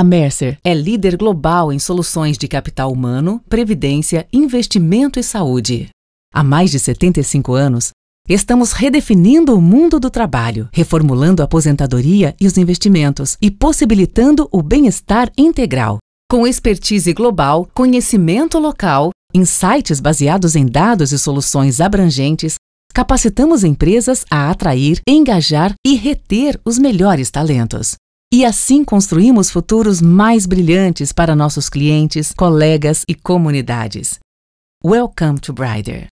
A Mercer é líder global em soluções de capital humano, previdência, investimento e saúde. Há mais de 75 anos, Estamos redefinindo o mundo do trabalho, reformulando a aposentadoria e os investimentos e possibilitando o bem-estar integral. Com expertise global, conhecimento local, insights baseados em dados e soluções abrangentes, capacitamos empresas a atrair, engajar e reter os melhores talentos. E assim construímos futuros mais brilhantes para nossos clientes, colegas e comunidades. Welcome to Brider.